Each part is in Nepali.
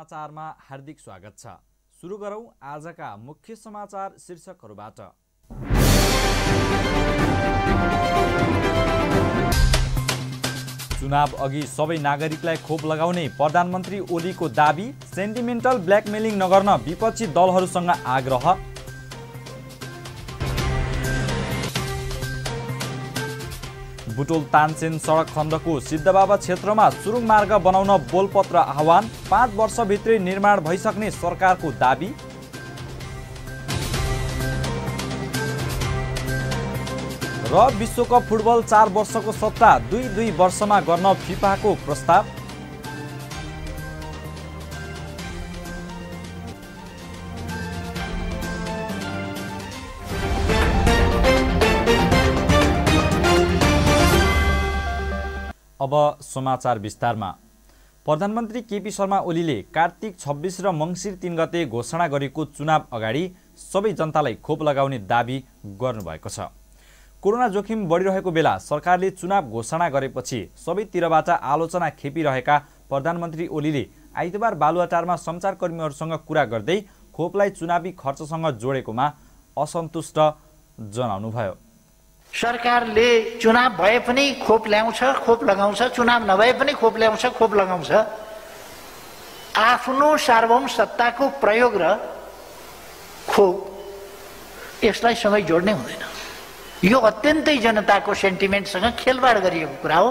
समाचारमा हार्दिक स्वागत छ सुरु गरौँ आजका मुख्य समाचार शीर्षकहरूबाट चुनाव अघि सबै नागरिकलाई खोप लगाउने प्रधानमन्त्री ओलीको दावी सेन्टिमेन्टल ब्ल्याकमेलिङ नगर्न विपक्षी दलहरूसँग आग्रह बुटोल तानसेन सडक खण्डको सिद्धबाबा क्षेत्रमा सुरुङ मार्ग बनाउन बोलपत्र आह्वान पाँच वर्षभित्रै निर्माण भइसक्ने सरकारको दावी र विश्वकप फुटबल चार वर्षको सत्ता दुई दुई वर्षमा गर्न फिफाको प्रस्ताव अब समाचार विस्तारमा प्रधानमन्त्री केपी शर्मा ओलीले कार्तिक छब्बिस र मङ्सिर तिन गते घोषणा गरेको चुनाव अगाडि सबै जनतालाई खोप लगाउने दावी गर्नुभएको छ कोरोना जोखिम बढिरहेको बेला सरकारले चुनाव घोषणा गरेपछि सबैतिरबाट आलोचना खेपिरहेका प्रधानमन्त्री ओलीले आइतबार बालुवाटारमा सञ्चारकर्मीहरूसँग कुरा गर्दै खोपलाई चुनावी खर्चसँग जोडेकोमा असन्तुष्ट जनाउनुभयो सरकारले चुनाव भए पनि खोप ल्याउँछ खोप लगाउँछ चुनाव नभए पनि खोप ल्याउँछ खोप लगाउँछ आफ्नो सार्वभौम सत्ताको प्रयोग र खोप यसलाई सँगै जोड्ने हुँदैन यो अत्यन्तै जनताको सेन्टिमेन्टसँग खेलबाड गरिएको कुरा हो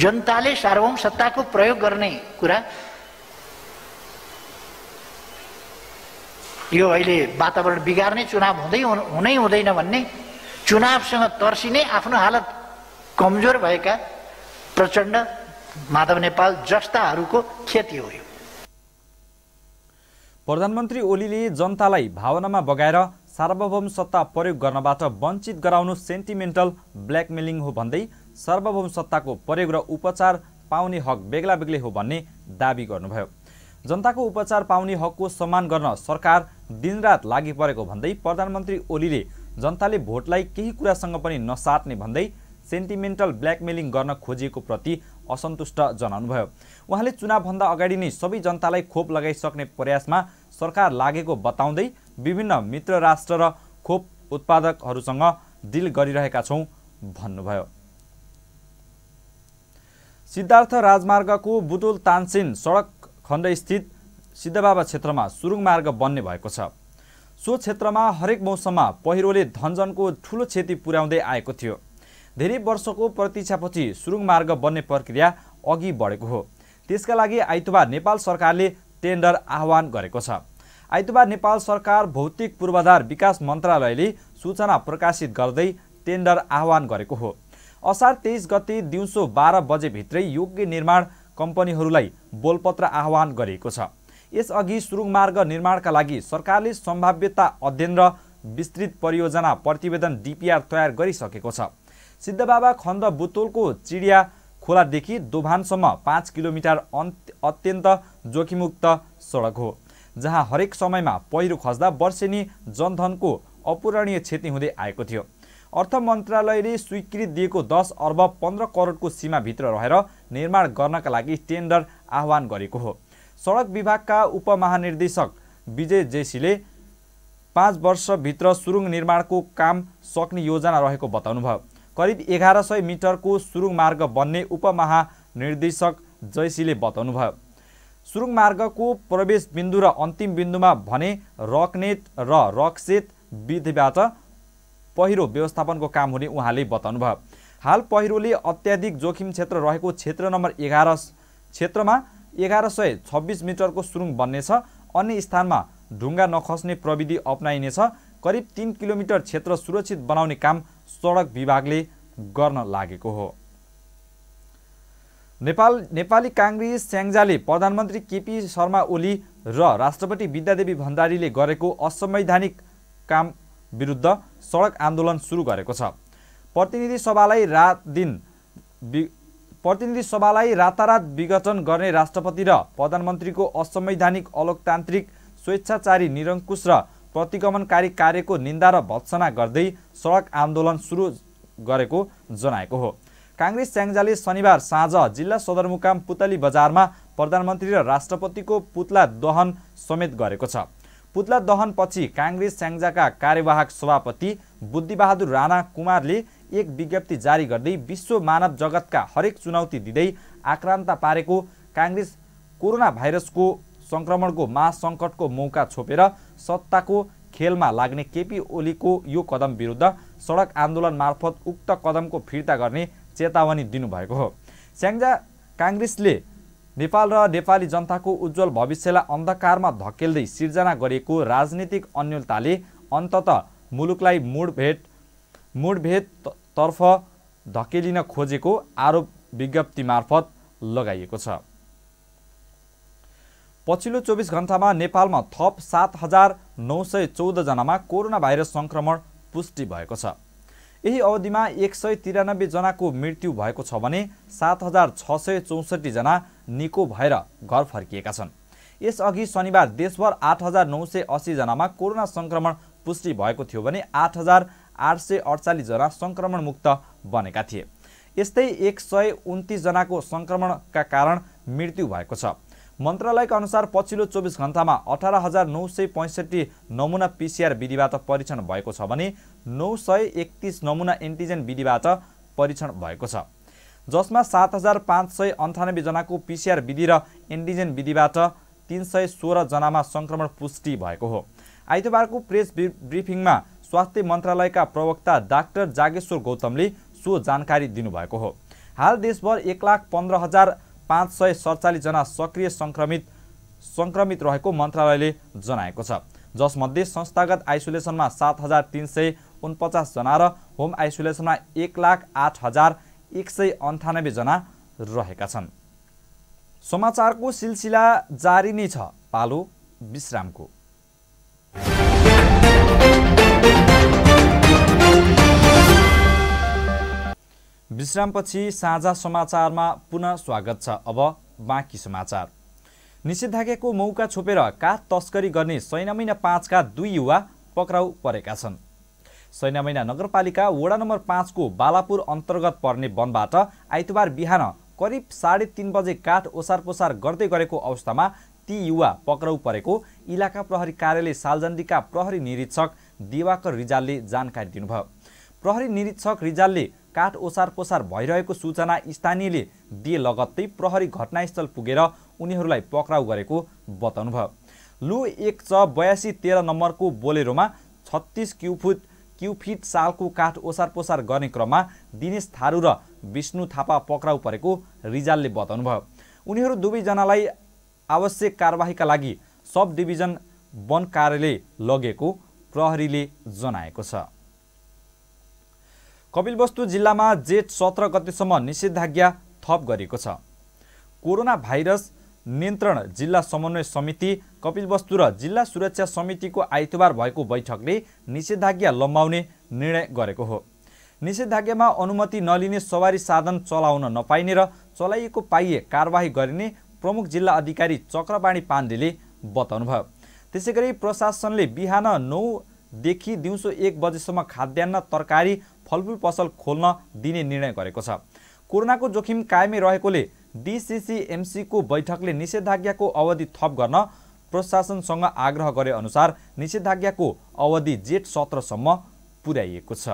जनताले सार्वभौम सत्ताको प्रयोग गर्ने कुरा यो अहिले वातावरण बिगार्ने चुनाव हुँदै हुनै हुँदैन भन्ने चुनावसँग तर्सिने आफ्नो हालत कमजोर भएका प्रचण्ड माधव नेपाल जस्ताहरूको खेती हो यो प्रधानमन्त्री ओलीले जनतालाई भावनामा बगाएर सार्वभौम सत्ता प्रयोग गर्नबाट वञ्चित गराउनु सेन्टिमेन्टल ब्ल्याकमेलिङ हो भन्दै सार्वभौम सत्ताको प्रयोग र उपचार पाउने हक बेग्ला बेग्लै हो भन्ने दावी गर्नुभयो जनताको उपचार पाउने हकको सम्मान गर्न सरकार दिनरात लागि परेको भन्दै प्रधानमन्त्री ओलीले जनताले भोटलाई केही कुरासँग पनि नसाट्ने भन्दै सेन्टिमेन्टल ब्ल्याकमेलिङ गर्न खोजिएको प्रति असन्तुष्ट जनाउनुभयो उहाँले चुनावभन्दा अगाडि नै सबै जनतालाई खोप लगाइसक्ने प्रयासमा सरकार लागेको बताउँदै विभिन्न मित्र राष्ट्र र खोप उत्पादकहरूसँग डिल गरिरहेका छौँ भन्नुभयो सिद्धार्थ राजमार्गको बुटोल तानसेन सडक खण्डस्थित सिद्धबाबा क्षेत्रमा सुरुङ मार्ग बन्ने भएको छ सो क्षेत्रमा हरेक मौसममा पहिरोले धनजनको ठुलो क्षति पुर्याउँदै आएको थियो धेरै वर्षको प्रतीक्षापछि सुरुङ मार्ग बन्ने प्रक्रिया अघि बढेको हो त्यसका लागि आइतबार नेपाल सरकारले टेन्डर आह्वान गरेको छ आइतबार नेपाल सरकार भौतिक पूर्वाधार विकास मन्त्रालयले सूचना प्रकाशित गर्दै टेन्डर आह्वान गरेको हो असार तेइस गते दिउँसो बाह्र बजेभित्रै योग्य निर्माण कम्पनीहरूलाई बोलपत्र आह्वान गरिएको छ यसअघि सुरुङ मार्ग निर्माणका लागि सरकारले सम्भाव्यता अध्ययन र विस्तृत परियोजना प्रतिवेदन डिपिआर तयार गरिसकेको छ सिद्धबाबा खण्ड बुतोलको चिडिया खोलादेखि दोभानसम्म पाँच किलोमिटर अत्यन्त जोखिमुक्त सडक हो जहाँ हरेक समयमा पहिरो खस्दा वर्षेनी जनधनको अपूरणीय क्षति हुँदै आएको थियो अर्थ मन्त्रालयले स्वीकृत दिएको दस अर्ब पन्ध्र करोडको सीमाभित्र रहेर निर्माण गर्नका लागि टेन्डर आह्वान गरेको हो सडक विभागका उपमहानिर्देशक विजय जेसीले पाँच वर्षभित्र सुरुङ निर्माणको काम सक्ने योजना रहेको बताउनुभयो करिब एघार सय मिटरको सुरुङ मार्ग बन्ने उपमहानिर्देशक बताउनु बताउनुभयो सुरुङ मार्गको प्रवेश बिन्दु र अन्तिम बिन्दुमा भने रकनेट र रक्सेत विधिबाट पहिरो व्यवस्थापनको काम हुने उहाँले बताउनुभयो हाल पहिरोले अत्याधिक जोखिम क्षेत्र रहेको क्षेत्र नम्बर एघार क्षेत्रमा एघार सय छब्बिस मिटरको सुरुङ बन्नेछ अन्य स्थानमा ढुङ्गा नखस्ने प्रविधि अप्नाइनेछ करिब तिन किलोमिटर क्षेत्र सुरक्षित बनाउने काम सडक विभागले गर्न लागेको हो नेपाल नेपाली काङ्ग्रेस स्याङ्जाले प्रधानमन्त्री केपी शर्मा ओली र राष्ट्रपति विद्यादेवी भण्डारीले गरेको असंवैधानिक काम विरुद्ध सडक आन्दोलन सुरु गरेको छ प्रतिनिधि सभालाई रात दिन प्रतिनिधि सभालाई रातारात विघटन गर्ने राष्ट्रपति र प्रधानमन्त्रीको असंवैधानिक अलोकतान्त्रिक स्वेच्छाचारी निरङ्कुश र प्रतिगमनकारी कार्यको निन्दा र भत्सना गर्दै सडक आन्दोलन सुरु गरेको जनाएको हो काङ्ग्रेस स्याङ्जाले शनिबार साँझ जिल्ला सदरमुकाम पुतली बजारमा प्रधानमन्त्री र राष्ट्रपतिको पुतला दहन समेत गरेको छ पुतला दहनपछि काङ्ग्रेस स्याङ्जाका कार्यवाहक सभापति बुद्धिबहादुर राणा कुमारले एक विज्ञप्ति जारी गर्दै विश्व मानव जगतका हरेक चुनौती दिँदै आक्रान्त पारेको काङ्ग्रेस कोरोना भाइरसको सङ्क्रमणको महासङ्कटको मौका छोपेर सत्ताको खेलमा लाग्ने केपी ओलीको यो कदम विरुद्ध सडक आन्दोलन मार्फत उक्त कदमको फिर्ता गर्ने चेतावनी दिनुभएको हो स्याङ्जा काङ्ग्रेसले नेपाल र नेपाली जनताको उज्जवल भविष्यलाई अन्धकारमा धकेल्दै सिर्जना गरिएको राजनीतिक अन्यलताले अन्तत मुलुकलाई मुडभेट मुडभेदतर्फ धकेलिन खोजेको आरोप विज्ञप्ति मार्फत लगाइएको छ पछिल्लो चौबिस घन्टामा नेपालमा थप सात हजार नौ सय चौधजनामा कोरोना भाइरस सङ्क्रमण पुष्टि भएको छ यही अवधिमा एक सय तिरानब्बेजनाको मृत्यु भएको छ भने सात हजार छ सय चौसठीजना निको भएर घर फर्किएका छन् यसअघि शनिबार देशभर आठ हजार नौ सय अस्सीजनामा कोरोना सङ्क्रमण पुष्टि भएको थियो भने आठ हजार आठ सय अडचालिसजना सङ्क्रमणमुक्त बनेका थिए यस्तै एक सय उन्तिसजनाको सङ्क्रमणका कारण मृत्यु भएको छ मन्त्रालयका अनुसार पछिल्लो चौबिस घन्टामा अठार हजार नौ सय पैँसठी नमुना पिसिआर विधिबाट परीक्षण भएको छ भने नौ सय एकतिस नमुना एन्टिजेन विधिबाट परीक्षण भएको छ जसमा सात हजार पाँच सय अन्ठानब्बेजनाको पिसिआर विधि र एन्टिजेन विधिबाट तिन सय सोह्रजनामा सङ्क्रमण पुष्टि भएको हो आइतबारको प्रेस ब्रिफिङमा स्वास्थ्य मन्त्रालयका प्रवक्ता डाक्टर जागेश्वर गौतमले सो जानकारी दिनुभएको हो हाल देशभर एक लाख पन्ध्र हजार पाँच सय सडचालिसजना सक्रिय सङ्क्रमित सङ्क्रमित रहेको मन्त्रालयले जनाएको छ जसमध्ये संस्थागत आइसोलेसनमा सात हजार तिन सय उनपचासजना र होम आइसोलेसनमा एक लाख आठ हजार एक सय अन्ठानब्बेजना रहेका छन् समाचारको सिलसिला जारी नै छ पालो विश्रामको विश्रामपछि साझा समाचारमा पुनः स्वागत छ अब बाँकी समाचार निषेधाज्ञाको मौका छोपेर काठ तस्करी गर्ने महिना पाँचका दुई युवा पक्राउ परेका छन् सैना नगरपालिका वडा नम्बर पाँचको बालापुर अन्तर्गत पर्ने वनबाट आइतबार बिहान करिब साढे तिन बजे काठ ओसार पोसार गर्दै गरेको अवस्थामा ती युवा पक्राउ परेको इलाका प्रहरी कार्यालय सालजन्डीका प्रहरी निरीक्षक दिवाकर रिजालले जानकारी दिनुभयो प्रहरी निरीक्षक रिजालले काठ ओसार पोसार भइरहेको सूचना स्थानीयले दिए लगत्तै प्रहरी घटनास्थल पुगेर उनीहरूलाई पक्राउ गरेको बताउनुभयो लु एक छ बयासी तेह्र नम्बरको बोलेरोमा छत्तिस क्युफुट क्युफिट सालको काठ ओसार पोसार गर्ने क्रममा दिनेश थारू र विष्णु थापा पक्राउ परेको रिजालले बताउनुभयो उनीहरू दुवैजनालाई आवश्यक कारवाहीका लागि सब डिभिजन वन कार्यालय लगेको प्रहरीले जनाएको छ कपिलवस्तु जिल्लामा जेठ सत्र गतिसम्म निषेधाज्ञा थप गरिएको छ कोरोना भाइरस नियन्त्रण जिल्ला समन्वय समिति कपिलवस्तु र जिल्ला सुरक्षा समितिको आइतबार भएको बैठकले निषेधाज्ञा लम्बाउने निर्णय गरेको हो निषेधाज्ञामा अनुमति नलिने सवारी साधन चलाउन नपाइने र चलाइएको पाइए कारवाही गरिने प्रमुख जिल्ला अधिकारी चक्रपाणी पाण्डेले बताउनुभयो त्यसै गरी प्रशासनले बिहान नौदेखि दिउँसो एक बजेसम्म खाद्यान्न तरकारी फलफुल पसल खोल्न दिने निर्णय गरेको छ कोरोनाको जोखिम कायमै रहेकोले डिसिसिएमसीको बैठकले निषेधाज्ञाको अवधि थप गर्न प्रशासनसँग आग्रह गरे अनुसार निषेधाज्ञाको अवधि जेठ सत्रसम्म पुर्याइएको छ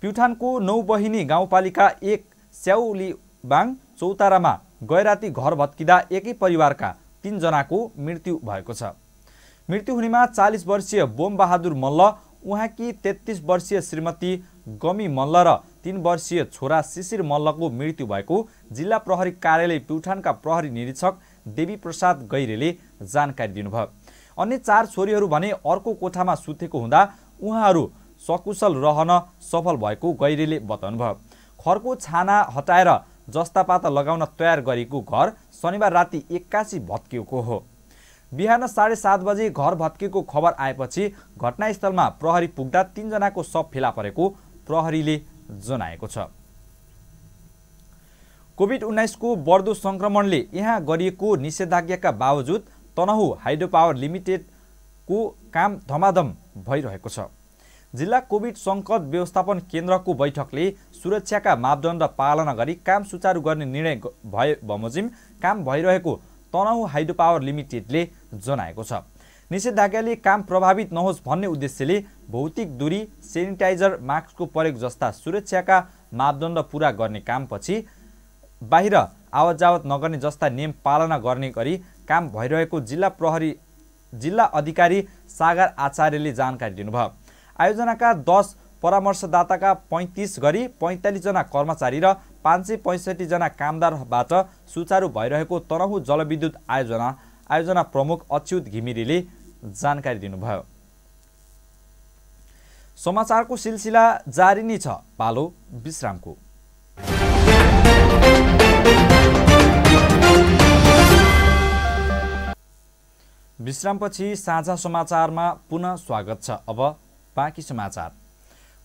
प्युठानको नौ बहिनी गाउँपालिका एक स्याउलीबाङ चौतारामा गैराती घर भत्किँदा एकै परिवारका तिनजनाको मृत्यु भएको छ मृत्यु हुनेमा चालिस वर्षीय बोमबहादुर मल्ल उहाँकी तेत्तिस वर्षीय श्रीमती गमी मल्ल र तीन वर्षीय छोरा शिशिर मल्लको मृत्यु भएको जिल्ला प्रहरी कार्यालय प्युठानका प्रहरी निरीक्षक देवी प्रसाद गैरेले जानकारी दिनुभयो अन्य चार छोरीहरू भने अर्को कोठामा सुतेको हुँदा उहाँहरू सकुशल रहन सफल भएको गैरेले बताउनुभयो खरको छाना हटाएर जस्तापाता लगाउन तयार गरेको घर शनिबार राति एक्कासी भत्किएको हो बिहान साढे सात बजे घर भत्किएको खबर आएपछि घटनास्थलमा प्रहरी पुग्दा तिनजनाको सप फेला परेको प्रहरीले जनाएको छ कोभिड उन्नाइसको बढ्दो सङ्क्रमणले यहाँ गरिएको निषेधाज्ञाका बावजुद तनहु हाइड्रो पावर लिमिटेडको काम धमाधम भइरहेको छ जिल्ला कोभिड सङ्कट व्यवस्थापन केन्द्रको बैठकले सुरक्षाका मापदण्ड पालना गरी काम सुचारू गर्ने निर्णय भए बमोजिम काम भइरहेको तनहु हाइड्रो पावर लिमिटेडले जनाएको छ निषेधाज्ञाले काम प्रभावित नहोस् भन्ने उद्देश्यले भौतिक दूरी सेनिटाइजर मास्कको प्रयोग जस्ता सुरक्षाका मापदण्ड पुरा गर्ने कामपछि बाहिर आवत जावत नगर्ने जस्ता नियम पालना गर्ने गरी काम भइरहेको जिल्ला प्रहरी जिल्ला अधिकारी सागर आचार्यले जानकारी दिनुभयो आयोजनाका दस परामर्शदाताका पैँतिस गरी पैँतालिसजना कर्मचारी र पाँच सय पैँसठीजना कामदारबाट सुचारू भइरहेको तनहु जलविद्युत आयोजना आयोजना प्रमुख अच्युत घिमिरेले जानकारी दिनुभयो समाचारको सिलसिला जारी नै छ पालो विश्रामको विश्रामपछि साझा समाचारमा पुनः स्वागत छ अब बाँकी समाचार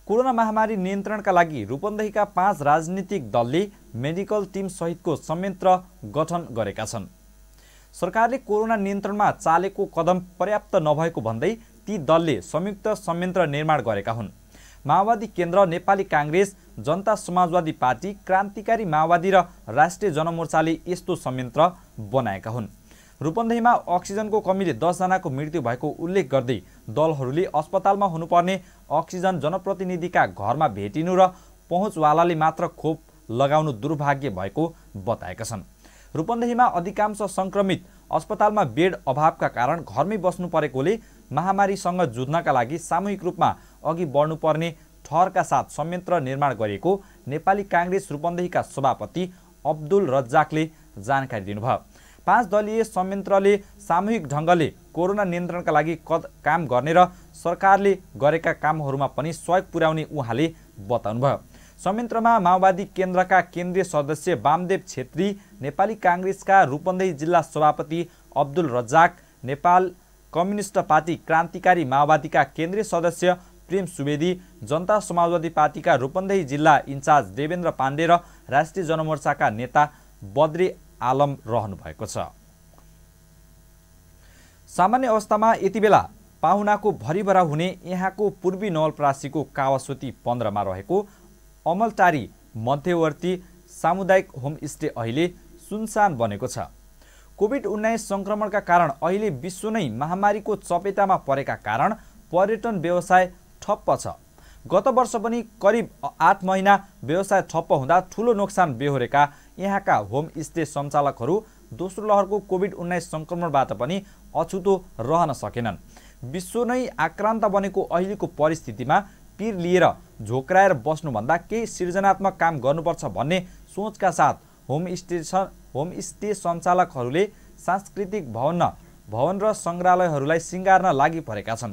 कोरोना महामारी नियन्त्रणका लागि रूपन्देहीका पाँच राजनीतिक दलले मेडिकल टिमसहितको संयन्त्र गठन गरेका छन् सरकारले कोरोना नियन्त्रणमा चालेको कदम पर्याप्त नभएको भन्दै ती दलले संयुक्त संयन्त्र निर्माण गरेका हुन् माओवादी केन्द्र नेपाली काङ्ग्रेस जनता समाजवादी पार्टी क्रान्तिकारी माओवादी र राष्ट्रिय जनमोर्चाले यस्तो संयन्त्र बनाएका हुन् रूपन्देहीमा अक्सिजनको कमीले दसजनाको मृत्यु भएको उल्लेख गर्दै दलहरूले अस्पतालमा हुनुपर्ने अक्सिजन जनप्रतिनिधिका घरमा भेटिनु र पहुँचवालाले मात्र खोप लगाउनु दुर्भाग्य भएको बताएका छन् रूपन्देहीमा अधिकांश सङ्क्रमित अस्पतालमा बेड अभावका कारण घरमै बस्नु परेकोले महामारीसँग जुझ्नका लागि सामूहिक रूपमा अघि बढ्नुपर्ने ठहरका साथ संयन्त्र निर्माण गरिएको नेपाली काङ्ग्रेस रूपन्देहीका सभापति अब्दुल रज्जाकले जानकारी दिनुभयो पाँच दलीय संयन्त्रले सामूहिक ढङ्गले कोरोना नियन्त्रणका लागि कद काम गर्ने र सरकारले गरेका कामहरूमा पनि सहयोग पुर्याउने उहाँले बताउनुभयो संयन्त्रमा माओवादी केन्द्रका केन्द्रीय सदस्य वामदेव छेत्री नेपाली काङ्ग्रेसका रूपन्देही जिल्ला सभापति अब्दुल रजाक नेपाल कम्युनिस्ट पार्टी क्रान्तिकारी माओवादीका केन्द्रीय सदस्य प्रेम सुवेदी जनता समाजवादी पार्टीका रूपन्देही जिल्ला इन्चार्ज देवेन्द्र पाण्डे र राष्ट्रिय जनमोर्चाका नेता बद्री आलम रहनु भएको छ सामान्य अवस्थामा यति बेला पाहुनाको भरिभरा हुने यहाँको पूर्वी नवलपरासीको कावासोती पन्ध्रमा रहेको अमलटारी मध्यवर्ती सामुदायिक होमस्टे अहिले सुनसान बनेको छ कोभिड उन्नाइस सङ्क्रमणका कारण अहिले विश्व नै महामारीको चपेटामा परेका कारण पर्यटन व्यवसाय ठप्प छ गत वर्ष पनि करिब आठ महिना व्यवसाय ठप्प हुँदा ठुलो नोक्सान बेहोरेका यहाँका होमस्टे सञ्चालकहरू दोस्रो लहरको कोभिड उन्नाइस सङ्क्रमणबाट पनि अछुतो रहन सकेनन् विश्व नै आक्रान्त बनेको अहिलेको परिस्थितिमा पिर लिएर झोक्राएर बस्नुभन्दा केही सृजनात्मक काम गर्नुपर्छ भन्ने सोचका साथ होमस्टे होमस्टे सञ्चालकहरूले सांस्कृतिक भवन भवन र सङ्ग्रहालयहरूलाई सिँगार्न लागि परेका छन्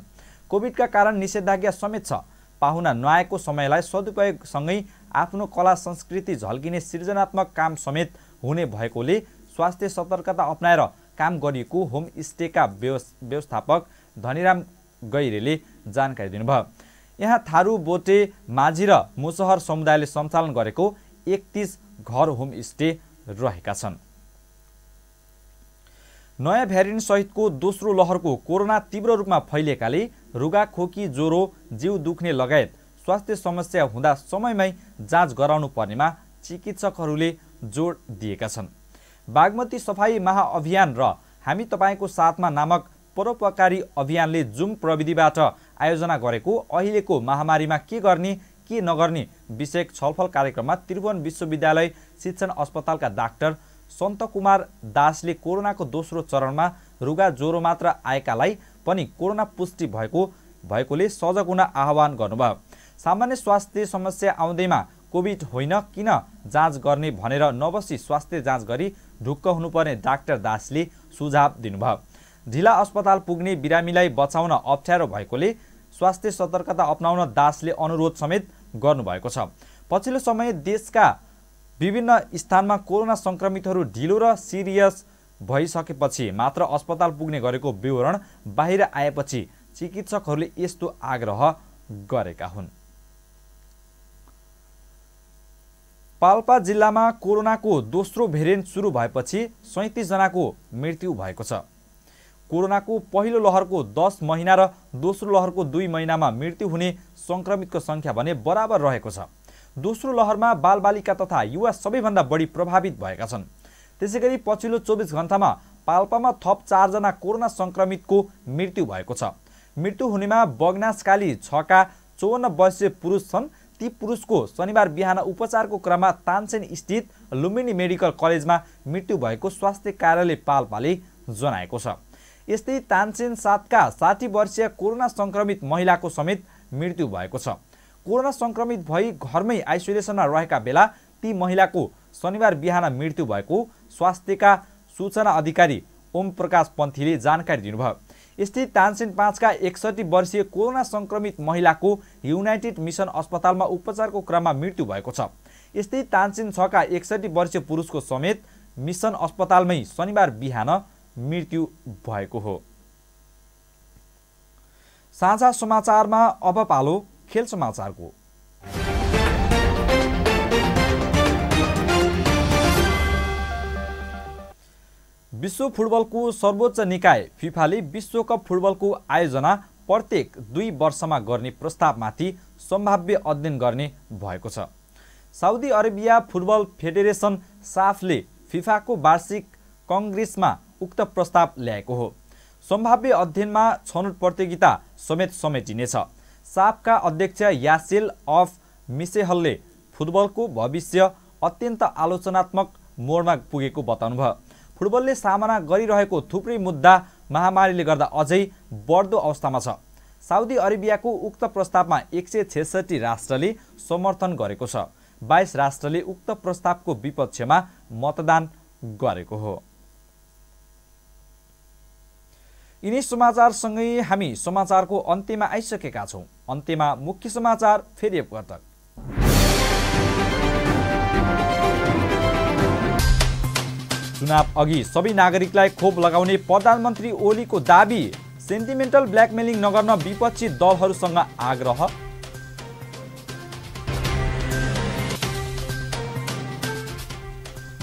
कोभिडका कारण निषेधाज्ञा समेत छ पाहुना नआएको समयलाई सदुपयोगसँगै आफ्नो कला संस्कृति झल्किने सृजनात्मक काम समेत हुने भएकोले स्वास्थ्य सतर्कता अप्नाएर काम गरिएको होमस्टेका व्यवस्थापक धनीराम गैरेले जानकारी दिनुभयो यहाँ थारू बोटे माझी र मुसहर समुदायले सञ्चालन गरेको एकतिस घर होमस्टे रहेका छन् नयाँ भ्यारिएन्ट सहितको दोस्रो लहरको कोरोना तीव्र रूपमा फैलिएकाले रुगा खोकी ज्वरो जिउ दुख्ने लगायत स्वास्थ्य समस्या हुँदा समयमै जाँच गराउनु पर्नेमा चिकित्सकहरूले जोड दिएका छन् बागमती सफाई महाअभियान र हामी तपाईँको साथमा नामक परोपकारी अभियानले जुम प्रविधिबाट आयोजना गरेको अहिलेको महामारीमा के गर्ने के नगर्ने विषयक छलफल कार्यक्रममा त्रिभुवन विश्वविद्यालय शिक्षण अस्पतालका डाक्टर सन्त कुमार दासले कोरोनाको दोस्रो चरणमा रुगा ज्वरो मात्र आएकालाई पनि कोरोना पुष्टि भएको भएकोले सजग हुन आह्वान गर्नुभयो सामान्य स्वास्थ्य समस्या आउँदैमा कोभिड होइन किन जाँच गर्ने भनेर नबसी स्वास्थ्य जाँच गरी ढुक्क हुनुपर्ने डाक्टर दासले सुझाव दिनुभयो ढिला अस्पताल पुग्ने बिरामीलाई बचाउन अप्ठ्यारो भएकोले स्वास्थ्य सतर्कता अप्नाउन दासले अनुरोध समेत गर्नुभएको छ पछिल्लो समय देशका विभिन्न स्थानमा कोरोना सङ्क्रमितहरू ढिलो र सिरियस भइसकेपछि मात्र अस्पताल पुग्ने गरेको विवरण बाहिर आएपछि चिकित्सकहरूले यस्तो आग्रह गरेका हुन् पाल्पा जिल्लामा कोरोनाको दोस्रो भेरिएन्ट सुरु भएपछि सैँतिसजनाको मृत्यु भएको छ कोरोनाको पहिलो लहरको दस महिना र दोस्रो लहरको दुई महिनामा मृत्यु हुने सङ्क्रमितको सङ्ख्या भने बराबर रहेको छ दोस्रो लहरमा बालबालिका तथा युवा सबैभन्दा बढी प्रभावित भएका छन् त्यसै गरी पछिल्लो चौबिस घन्टामा पाल्पामा थप चारजना कोरोना सङ्क्रमितको मृत्यु भएको छ मृत्यु हुनेमा बग्नासकाली छका चौवन्न वर्षीय पुरुष छन् ती पुरुषको शनिबार बिहान उपचारको क्रममा तानसेन स्थित लुम्बिनी मेडिकल कलेजमा मृत्यु भएको स्वास्थ्य कार्यालय पाल्पाले जनाएको छ यस्तै तानसेन सातका साठी वर्षीय कोरोना सङ्क्रमित महिलाको समेत मृत्यु भएको छ कोरोना सङ्क्रमित भई घरमै आइसोलेसनमा रहेका बेला ती महिलाको शनिबार बिहान मृत्यु भएको स्वास्थ्यका सूचना अधिकारी ओम प्रकाश पन्थीले जानकारी दिनुभयो यस्तै तानसेन पाँचका एकसठी वर्षीय कोरोना सङ्क्रमित महिलाको युनाइटेड मिसन अस्पतालमा उपचारको क्रममा मृत्यु भएको छ यस्तै तानसेन छका एकसठी वर्षीय पुरुषको समेत मिसन अस्पतालमै शनिबार बिहान मृत्यु भएको हो साझा समाचारमा अब पालो खेल समाचारको विश्व फुटबलको सर्वोच्च निकाय फिफाले विश्वकप फुटबलको आयोजना प्रत्येक दुई वर्षमा गर्ने प्रस्तावमाथि सम्भाव्य अध्ययन गर्ने भएको छ साउदी अरेबिया फुटबल फेडरेसन साफले फिफाको वार्षिक कङ्ग्रेसमा उक्त प्रस्ताव ल्याएको हो सम्भाव्य अध्ययनमा छनौट प्रतियोगिता समेत समेटिनेछ सापका अध्यक्ष यासिल अफ मिसेहलले फुटबलको भविष्य अत्यन्त आलोचनात्मक मोडमा पुगेको बताउनुभयो फुटबलले सामना गरिरहेको थुप्रै मुद्दा महामारीले गर्दा अझै बढ्दो अवस्थामा छ साउदी अरेबियाको उक्त प्रस्तावमा एक सय छेसठी राष्ट्रले समर्थन गरेको छ बाइस राष्ट्रले उक्त प्रस्तावको विपक्षमा मतदान गरेको हो यिनी समाचारसँगै हामी समाचारको अन्त्यमा आइसकेका छौँ अन्त्यमा मुख्य समाचार फेरि एकपटक चुनाव अघि सबै नागरिकलाई खोप लगाउने प्रधानमन्त्री ओलीको दावी सेन्टिमेन्टल ब्ल्याकमेलिङ नगर्न विपक्षी दलहरूसँग आग्रह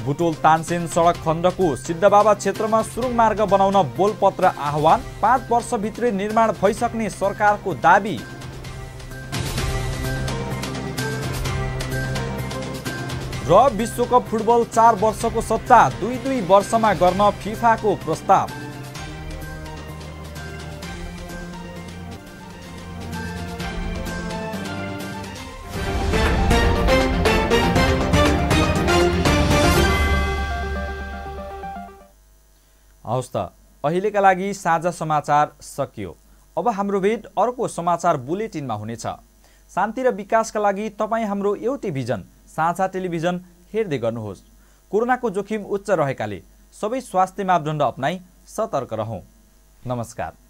भुटोल तानसेन सडक खण्डको सिद्धबाबा क्षेत्रमा सुरुङ मार्ग बनाउन बोलपत्र आह्वान पाँच वर्षभित्रै निर्माण भइसक्ने सरकारको दावी र विश्वकप फुटबल चार वर्षको सत्ता दुई दुई वर्षमा गर्न फिफाको प्रस्ताव हवस् त अहिलेका लागि साझा समाचार सकियो अब हाम्रो भेट अर्को समाचार बुलेटिनमा हुनेछ शान्ति र विकासका लागि तपाईँ हाम्रो एउटै भिजन साझा टेलिभिजन हेर्दै गर्नुहोस् कोरोनाको जोखिम उच्च रहेकाले सबै स्वास्थ्य मापदण्ड अप्नाई सतर्क रहौँ नमस्कार